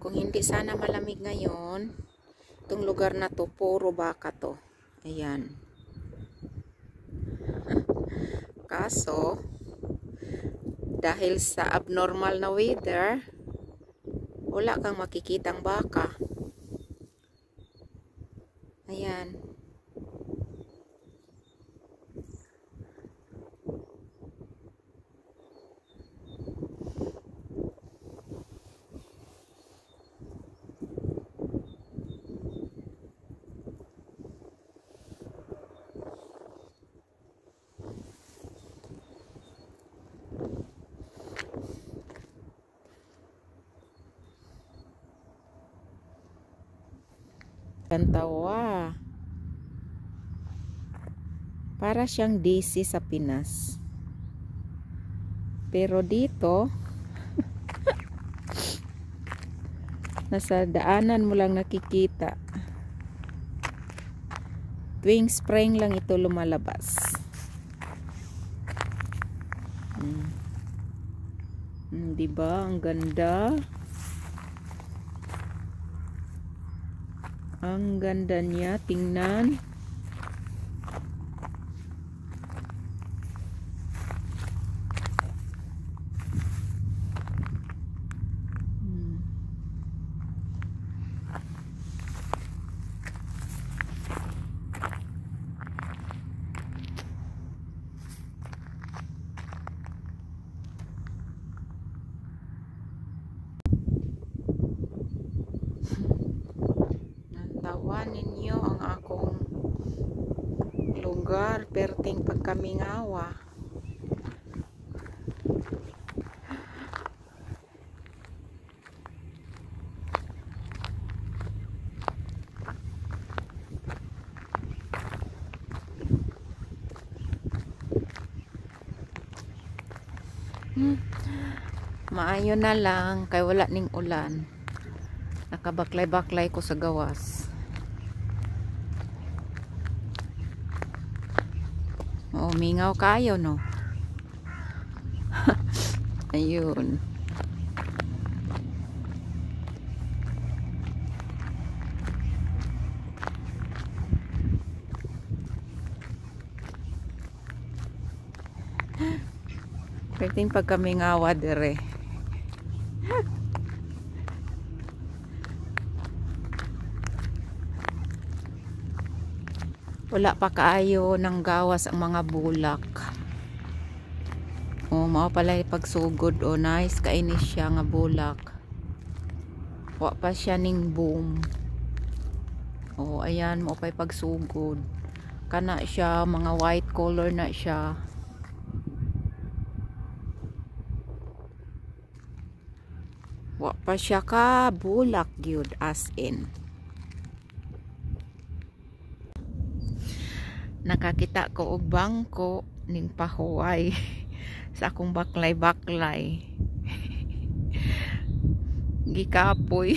Kung hindi sana malamig ngayon, itong lugar na to, puro baka to. Ayan. Kaso, dahil sa abnormal na weather, wala kang makikitang baka. Ayan. Kantawa. Para siyang daisy sa Pinas. Pero dito, nasa daanan mo lang nakikita. Tuwing spring lang ito lumalabas. Hmm. Hmm, 'Di ba? Ang ganda. Ang ganda niya. Tingnan. malaman ninyo ang akong lugar perting pagkamingawa hmm. maayo na lang kay wala ning ulan nakabaklay-baklay ko sa gawas O, mingaw kayo, no? Ayun. Pwedeng pagkamingawa dire. wala pa kaayo ng gawas ang mga bulak o oh, mao pala pagsugod oh nice kainis siya nga bulak wa pa siya ning boom o oh, ayan mo pa'y pagsugod kana siya mga white color na siya wa pa siya ka bulak gyud as in nakakita ko og bangko ning pahuway sa akong baklay-baklay gikapoy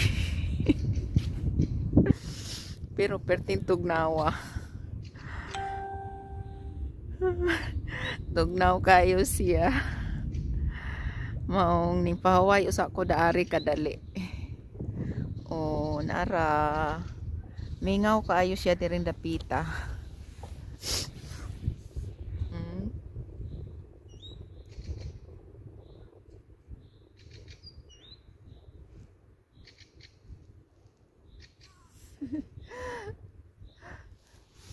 pero perting tugnawa tugnaw kayo siya maong ning pahuway usa ko daari kadali o nara mingaw kaayo siya diring dapita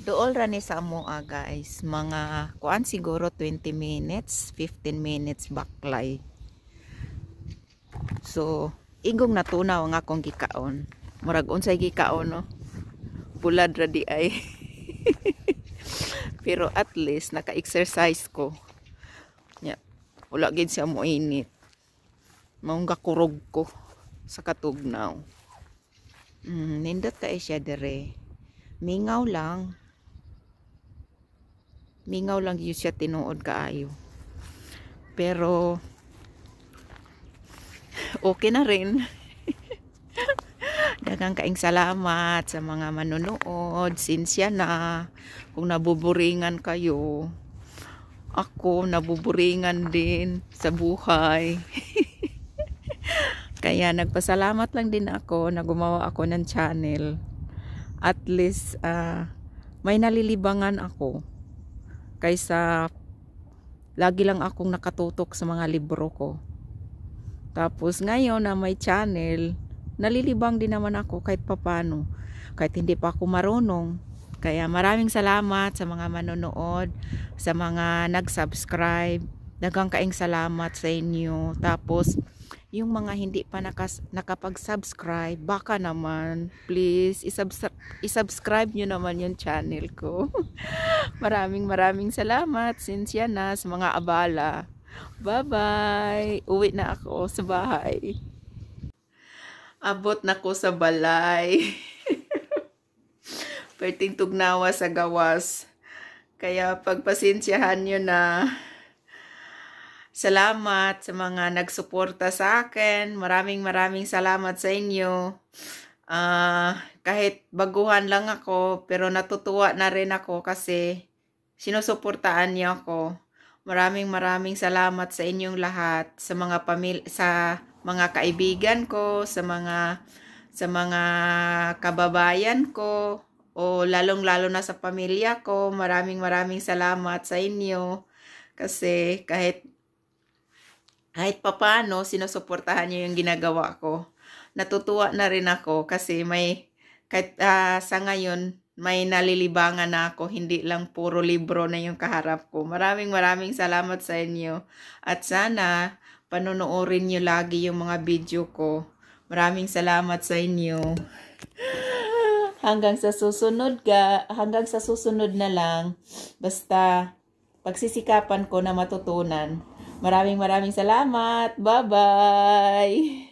Dool rani sa amoa ah, guys, mga kuan siguro 20 minutes, 15 minutes baklay. So, igong natunaw nga akong gikaon. Murag unsay gikaon no. Pulad ra di ay. Pero at least naka-exercise ko. Nya, wala gid siya mo init. Maong gakurog ko sa katugnaw. Mm, nindot ka siya dire. Mingaw lang mingaw lang yun siya tinuod kaayo pero okay na rin dagang kaing salamat sa mga manonood since sinsya na kung nabuburingan kayo ako nabuburingan din sa buhay kaya nagpasalamat lang din ako na gumawa ako ng channel at least uh, may nalilibangan ako kaysa lagi lang akong nakatutok sa mga libro ko. Tapos ngayon na may channel, nalilibang din naman ako kahit papano. Kahit hindi pa ako marunong. Kaya maraming salamat sa mga manonood, sa mga nag-subscribe. Dagang kaing salamat sa inyo. Tapos, yung mga hindi pa nakas, nakapag-subscribe, baka naman, please, isubscribe, isubscribe nyo naman yung channel ko. maraming maraming salamat, since yan na, sa mga abala. Bye-bye! Uwi na ako sa bahay. Abot na ko sa balay. Perting tugnawa sa gawas. Kaya pagpasensyahan nyo na. Salamat sa mga nagsuporta sa akin. Maraming maraming salamat sa inyo. Uh, kahit baguhan lang ako, pero natutuwa na rin ako kasi sinusuportaan niyo ako. Maraming maraming salamat sa inyong lahat, sa mga sa mga kaibigan ko, sa mga sa mga kababayan ko o lalong-lalo na sa pamilya ko. Maraming maraming salamat sa inyo kasi kahit kahit papano, sinusuportahan niyo yung ginagawa ko. Natutuwa na rin ako kasi may, kahit uh, sa ngayon, may nalilibangan na ako, hindi lang puro libro na yung kaharap ko. Maraming maraming salamat sa inyo. At sana, panonoorin niyo lagi yung mga video ko. Maraming salamat sa inyo. Hanggang sa susunod ga, hanggang sa susunod na lang, basta pagsisikapan ko na matutunan Maraming maraming salamat. Bye-bye!